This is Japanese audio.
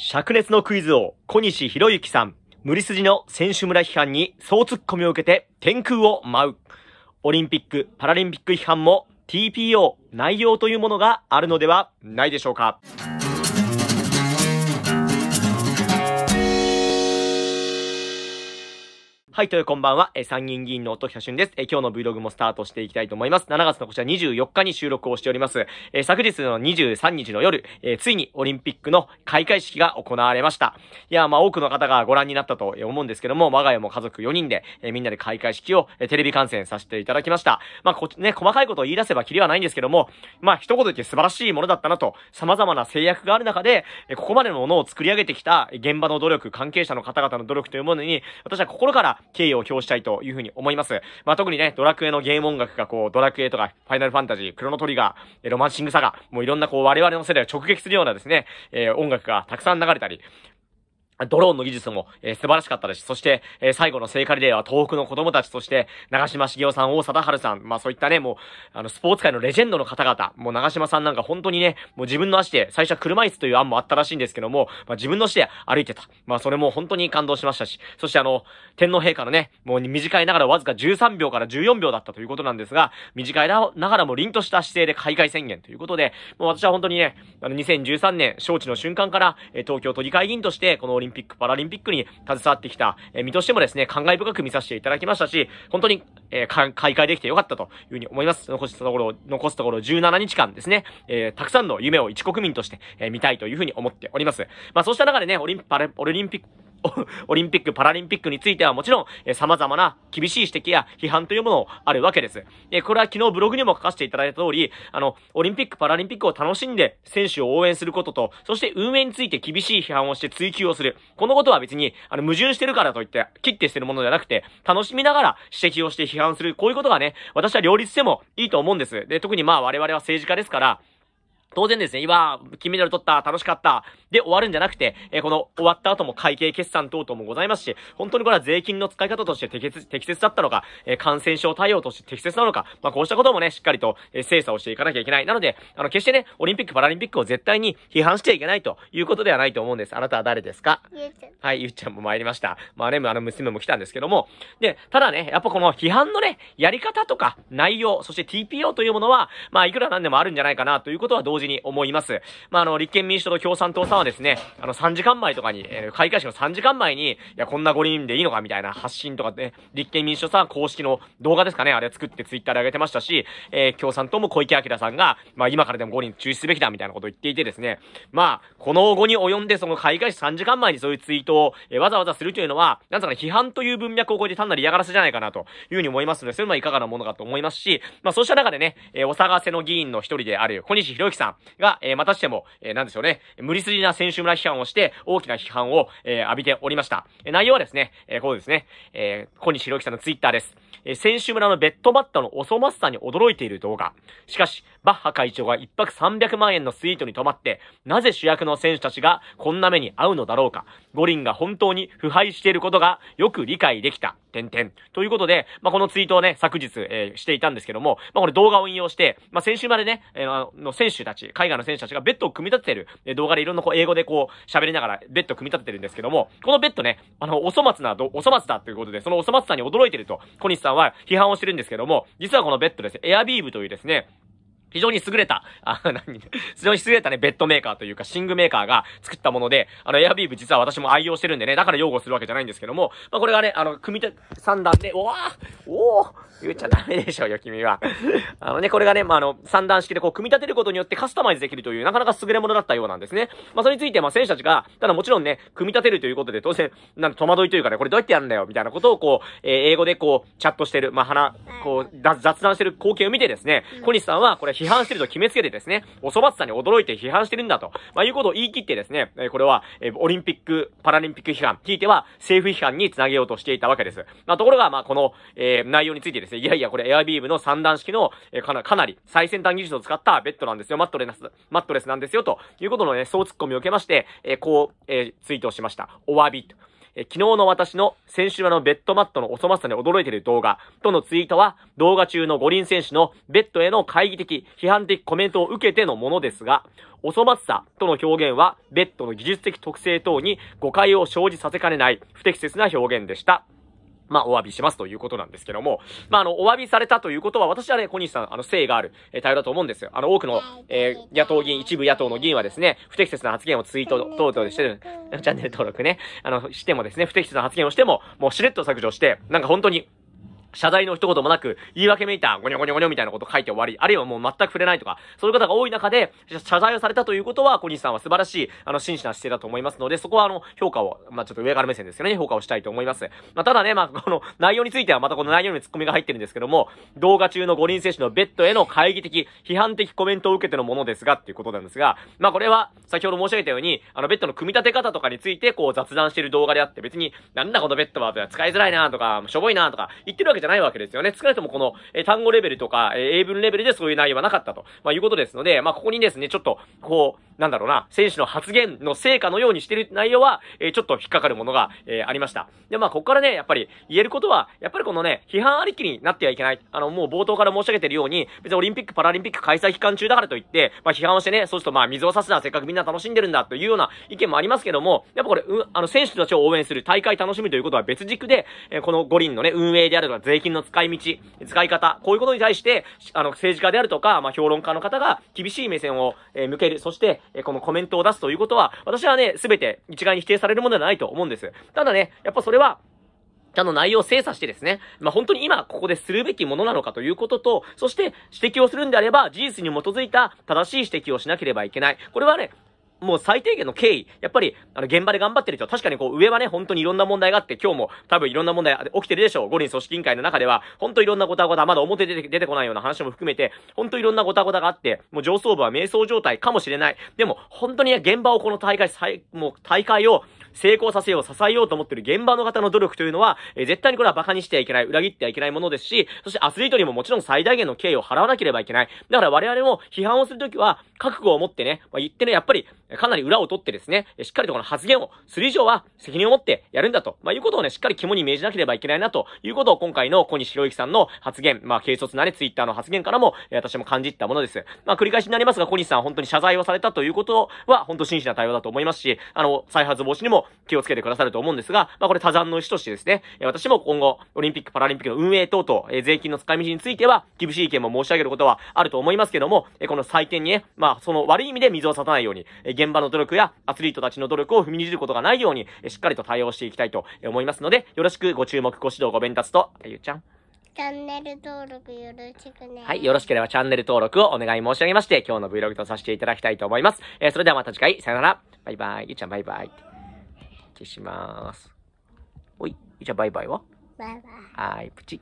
灼熱のクイズ王、小西博之さん。無理筋の選手村批判に総突っ込みを受けて天空を舞う。オリンピック・パラリンピック批判も TPO 内容というものがあるのではないでしょうか。はい、というこんばんは。え参議院議員の音喜俊です。え今日の Vlog もスタートしていきたいと思います。7月のこちら24日に収録をしております。え昨日の23日の夜、えついにオリンピックの開会式が行われました。いや、まあ多くの方がご覧になったと思うんですけども、我が家も家族4人で、えみんなで開会式を、えテレビ観戦させていただきました。まあ、こ、ね、細かいことを言い出せばきりはないんですけども、まあ一言言って素晴らしいものだったなと、様々な制約がある中で、えここまでのものを作り上げてきた現場の努力、関係者の方々の努力というものに、私は心から敬意を表したいというふうに思います。まあ、特にね、ドラクエのゲーム音楽がこう、ドラクエとか、ファイナルファンタジー、クロノトリガー、ロマンシングサガ、もういろんなこう、我々の世代を直撃するようなですね、えー、音楽がたくさん流れたり、ドローンの技術も、えー、素晴らしかったですし、そして、えー、最後の聖火リレーは東北の子供たち、そして、長島茂雄さん、大貞治さん、まあそういったね、もう、あの、スポーツ界のレジェンドの方々、もう長島さんなんか本当にね、もう自分の足で、最初は車椅子という案もあったらしいんですけども、まあ自分の足で歩いてた。まあそれも本当に感動しましたし、そしてあの、天皇陛下のね、もう短いながらわずか13秒から14秒だったということなんですが、短いながらも凛とした姿勢で開会宣言ということで、もう私は本当にね、あの、2013年、招致の瞬間から、えー、東京都議会議員として、このオリンンピック、パラリンピックに携わってきた、えー、身としてもですね、感慨深く見させていただきましたし、本当に、えー、開会できてよかったというふうに思います。残すところ、残すところ17日間ですね、えー、たくさんの夢を一国民として、えー、見たいというふうに思っております。まあそうした中でね、オリンパオリンピック、オリンピック、パラリンピックについてはもちろん、えー、様々な厳しい指摘や批判というものをあるわけです。えこれは昨日ブログにも書かせていただいた通り、あの、オリンピック、パラリンピックを楽しんで選手を応援することと、そして運営について厳しい批判をして追求をする。このことは別に、あの、矛盾してるからといって、切ってしてるものじゃなくて、楽しみながら指摘をして批判する。こういうことがね、私は両立してもいいと思うんです。で、特にまあ我々は政治家ですから、当然ですね、今、金メダル取った、楽しかった、で終わるんじゃなくて、えー、この終わった後も会計決算等々もございますし、本当にこれは税金の使い方として適切適切だったのか、えー、感染症対応として適切なのか、まあ、こうしたこともね、しっかりと、えー、精査をしていかなきゃいけない。なので、あの、決してね、オリンピック、パラリンピックを絶対に批判してはいけないということではないと思うんです。あなたは誰ですかはい、ゆっちゃんも参りました。まあね、あの娘も来たんですけども。で、ただね、やっぱこの批判のね、やり方とか、内容、そして TPO というものは、まあ、いくらなんでもあるんじゃないかなということは同時時に思います。まあ、あの、立憲民主党と共産党さんはですね、あの、3時間前とかに、えー、開会式の3時間前に、いや、こんな五輪でいいのかみたいな発信とかで、立憲民主党さん公式の動画ですかね、あれ作ってツイッターで上げてましたし、えー、共産党も小池晃さんが、まあ、今からでも五輪中止すべきだみたいなことを言っていてですね、まあ、この後に及んで、その開会式3時間前にそういうツイートを、えー、わざわざするというのは、なんつうかね、批判という文脈を超えて単なる嫌がらせじゃないかなというふうに思いますので、それもいかがなものかと思いますし、まあ、そうした中でね、えー、お探せの議員の一人である小西博之さん、んが、えー、またしても、えー、なんでしょうね、無理ぎな選手村批判をして、大きな批判を、えー、浴びておりました。えー、内容はですね、えー、こうですね、えー、小西洋之さんのツイッターです。えー、選手村のベッドバッターのおそ松さに驚いている動画。しかし、バッハ会長が一泊300万円のスイートに泊まって、なぜ主役の選手たちがこんな目に遭うのだろうか。五輪が本当に腐敗していることがよく理解できた。点々。ということで、まあ、このツイートをね、昨日、えー、していたんですけども、まあ、これ動画を引用して、まあ、先週までね、えー、の選手たち、海外の選手たちがベッドを組み立ててる、えー、動画でいろんなこう、英語でこう、喋りながらベッドを組み立ててるんですけども、このベッドね、あの、お粗末な、お粗末だということで、そのお粗末さに驚いてると、小西さんは批判をしてるんですけども、実はこのベッドですね、エアビーブというですね、非常に優れた、あ、何、非常に優れたね、ベッドメーカーというか、寝具メーカーが作ったもので、あの、エアビーブ実は私も愛用してるんでね、だから擁護するわけじゃないんですけども、まあ、これがね、あの、組み立て、三段で、おわおお言っちゃダメでしょうよ、君は。あのね、これがね、まあ、あの、三段式でこう、組み立てることによってカスタマイズできるという、なかなか優れものだったようなんですね。まあ、それについて、まあ、選手たちが、ただもちろんね、組み立てるということで、当然、なん戸惑いというかね、これどうやってやるんだよ、みたいなことをこう、えー、英語でこう、チャットしてる、まあ、花、こう、雑談してる光景を見てですね、小西さんは、これ、批判してると決めつけてですね、おそばつさんに驚いて批判してるんだと、まあ、いうことを言い切ってですね、えこれは、えオリンピック、パラリンピック批判、ひいては政府批判につなげようとしていたわけです。まあ、ところが、まあ、この、えー、内容についてですね、いやいや、これエアビームの三段式の、えかな、かなり最先端技術を使ったベッドなんですよ、マットレス、マットレスなんですよ、ということのね、そうツッコミを受けまして、えー、こう、えー、ツイートをしました。お詫びと。え昨日の私の先週のベッドマットのお粗末さに驚いている動画とのツイートは、動画中の五輪選手のベッドへの懐疑的、批判的コメントを受けてのものですが、お粗末さとの表現は、ベッドの技術的特性等に誤解を生じさせかねない不適切な表現でした。まあ、お詫びしますということなんですけども、まあ、あの、お詫びされたということは、私はね、小西さん、あの、誠意がある、えー、対応だと思うんですよ。あの、多くの、えー、野党議員、一部野党の議員はですね、不適切な発言をツイート等々してる、チャンネル登録ね、あの、してもですね、不適切な発言をしても、もうしれっと削除して、なんか本当に、謝罪の一言もなく、言い訳めいた、ゴニョゴニョゴニョみたいなこと書いて終わり、あるいはもう全く触れないとか、そういう方が多い中で、謝罪をされたということは、小西さんは素晴らしい、あの、真摯な姿勢だと思いますので、そこはあの、評価を、まあ、ちょっと上から目線ですよね、評価をしたいと思います。まあ、ただね、まあ、この内容については、またこの内容に突ツッコミが入ってるんですけども、動画中の五輪選手のベッドへの懐疑的、批判的コメントを受けてのものですが、っていうことなんですが、まあ、これは、先ほど申し上げたように、あの、ベッドの組み立て方とかについて、こう、雑談してる動画であって、別に、なんだこのベッドは、使いづらいなとか、しょぼいなとか、言ってるわけじゃないわけですよね。少なくともこの、え単語レベルとか、え英文レベルでそういう内容はなかったと、まあ、いうことですので、まあ、ここにですね、ちょっと、こう、なんだろうな、選手の発言の成果のようにしてる内容は、えちょっと引っかかるものが、えありました。で、まあ、ここからね、やっぱり言えることは、やっぱりこのね、批判ありきになってはいけない。あの、もう冒頭から申し上げてるように、別にオリンピック、パラリンピック開催期間中だからといって、まあ、批判をしてね、そうするとまあ、水を差すな、せっかくみんな楽しんでるんだ、というような意見もありますけども、やっぱこれ、うん、あの、選手たちを応援する、大会楽しむということは別軸で、えこの五輪のね、運営であるとか、税金の使い道、使い方、こういうことに対して、あの、政治家であるとか、まあ、評論家の方が厳しい目線を、えー、向ける。そして、えー、このコメントを出すということは、私はね、すべて一概に否定されるものではないと思うんです。ただね、やっぱそれは、ちゃんと内容を精査してですね、まあ、本当に今ここでするべきものなのかということと、そして指摘をするんであれば、事実に基づいた正しい指摘をしなければいけない。これはね、もう最低限の経緯、やっぱり、あの、現場で頑張ってる人、確かにこう、上はね、本当にいろんな問題があって、今日も多分いろんな問題起きてるでしょう。五輪組織委員会の中では、本当いろんなごたごた、まだ表出て出てこないような話も含めて、本当いろんなごたごたがあって、もう上層部は瞑想状態かもしれない。でも、本当にね、現場をこの大会、もう大会を成功させよう、支えようと思ってる現場の方の努力というのは、えー、絶対にこれは馬鹿にしてはいけない、裏切ってはいけないものですし、そしてアスリートにももちろん最大限の敬意を払わなければいけない。だから我々も批判をするときは、覚悟を持ってね、まあ、言ってね、やっぱり、かなり裏を取ってですね、しっかりとこの発言をする以上は、責任を持ってやるんだと、まあ、いうことをね、しっかり肝に銘じなければいけないな、ということを今回の小西博之さんの発言、まあ、軽率なね、ツイッターの発言からも、え私も感じたものです。まあ、繰り返しになりますが、小西さん本当に謝罪をされたということは、本当真摯な対応だと思いますし、あの、再発防止にも気をつけてくださると思うんですが、まあこれ多山の石としてですね、私も今後、オリンピック・パラリンピックの運営等々、え税金の使い道については、厳しい意見も申し上げることはあると思いますけども、えこの採点にね、まあその悪い意味で水を差さないように、え現場の努力やアスリートたちの努力を踏みにじることがないように、えしっかりと対応していきたいと思いますので、よろしくご注目、ご指導、ご鞭達と、ゆうちゃん。チャンネル登録よろしくね。はい、よろしければチャンネル登録をお願い申し上げまして、今日の Vlog とさせていただきたいと思います。えー、それではまた次回、さよなら。バイバイ。ゆうちゃんバイバイ。消します。おい。じゃあ、バイバイはバイバイ。はい、プチ。